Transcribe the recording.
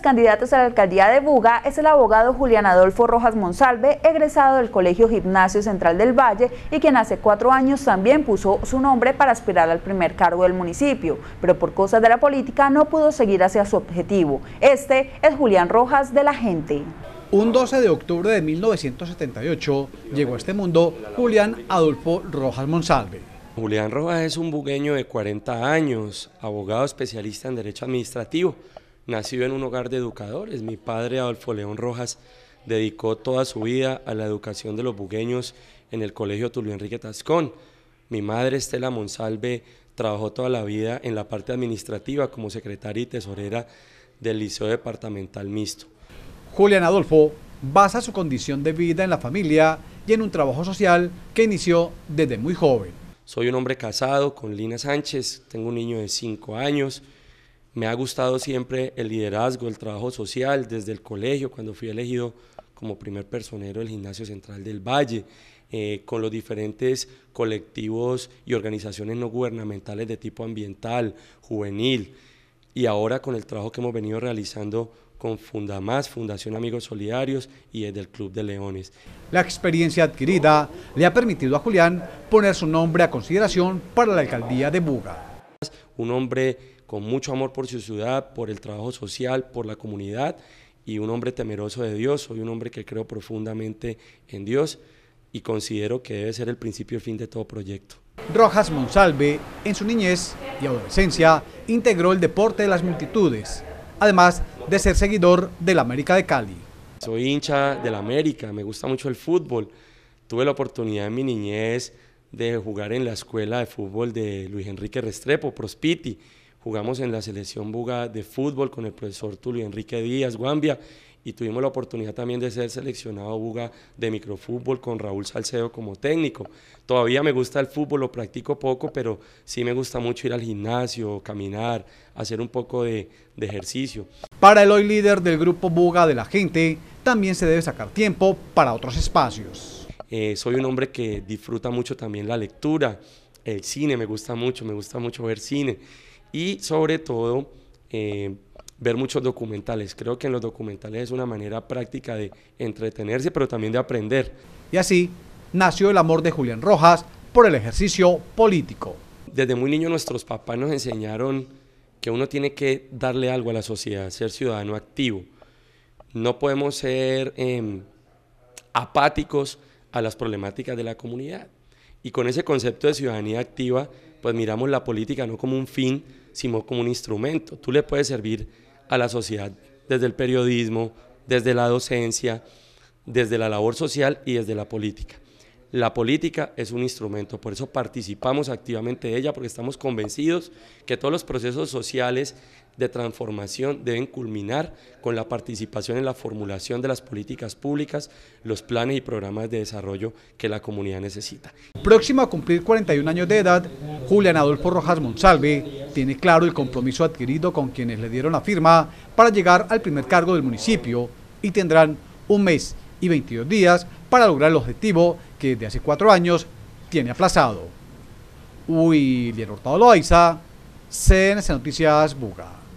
candidatos a la alcaldía de Buga es el abogado Julián Adolfo Rojas Monsalve, egresado del Colegio Gimnasio Central del Valle y quien hace cuatro años también puso su nombre para aspirar al primer cargo del municipio, pero por cosas de la política no pudo seguir hacia su objetivo. Este es Julián Rojas de la Gente. Un 12 de octubre de 1978 llegó a este mundo Julián Adolfo Rojas Monsalve. Julián Rojas es un bugueño de 40 años, abogado especialista en Derecho Administrativo nacido en un hogar de educadores. Mi padre, Adolfo León Rojas, dedicó toda su vida a la educación de los bugueños en el Colegio Tulio Enrique Tascón. Mi madre, Estela Monsalve, trabajó toda la vida en la parte administrativa como secretaria y tesorera del Liceo Departamental Mixto. Julián Adolfo basa su condición de vida en la familia y en un trabajo social que inició desde muy joven. Soy un hombre casado con Lina Sánchez, tengo un niño de 5 años, me ha gustado siempre el liderazgo, el trabajo social, desde el colegio, cuando fui elegido como primer personero del Gimnasio Central del Valle, eh, con los diferentes colectivos y organizaciones no gubernamentales de tipo ambiental, juvenil, y ahora con el trabajo que hemos venido realizando con Fundamás, Fundación Amigos Solidarios y desde el Club de Leones. La experiencia adquirida le ha permitido a Julián poner su nombre a consideración para la alcaldía de Buga. Un hombre con mucho amor por su ciudad, por el trabajo social, por la comunidad y un hombre temeroso de Dios. Soy un hombre que creo profundamente en Dios y considero que debe ser el principio y el fin de todo proyecto. Rojas Monsalve, en su niñez y adolescencia, integró el deporte de las multitudes, además de ser seguidor del América de Cali. Soy hincha del América, me gusta mucho el fútbol. Tuve la oportunidad en mi niñez de jugar en la escuela de fútbol de Luis Enrique Restrepo, Prospiti, jugamos en la selección Buga de fútbol con el profesor Tulio Enrique Díaz Guambia y tuvimos la oportunidad también de ser seleccionado Buga de microfútbol con Raúl Salcedo como técnico. Todavía me gusta el fútbol, lo practico poco, pero sí me gusta mucho ir al gimnasio, caminar, hacer un poco de, ejercicio. Para el hoy líder del grupo Buga de la gente, también se debe sacar tiempo para otros espacios. Eh, soy un hombre que disfruta mucho también la lectura, el cine, me gusta mucho, me gusta mucho ver cine y sobre todo eh, ver muchos documentales. Creo que en los documentales es una manera práctica de entretenerse, pero también de aprender. Y así nació el amor de Julián Rojas por el ejercicio político. Desde muy niño nuestros papás nos enseñaron que uno tiene que darle algo a la sociedad, ser ciudadano activo. No podemos ser em, apáticos a las problemáticas de la comunidad. Y con ese concepto de ciudadanía activa, pues miramos la política no como un fin, sino como un instrumento. Tú le puedes servir a la sociedad desde el periodismo, desde la docencia, desde la labor social y desde la política. La política es un instrumento, por eso participamos activamente de ella, porque estamos convencidos que todos los procesos sociales de transformación deben culminar con la participación en la formulación de las políticas públicas, los planes y programas de desarrollo que la comunidad necesita. Próximo a cumplir 41 años de edad, Julián Adolfo Rojas Monsalve tiene claro el compromiso adquirido con quienes le dieron la firma para llegar al primer cargo del municipio y tendrán un mes y 22 días para lograr el objetivo que de hace cuatro años tiene aplazado. William Hortado Loaiza, CNC Noticias Buga.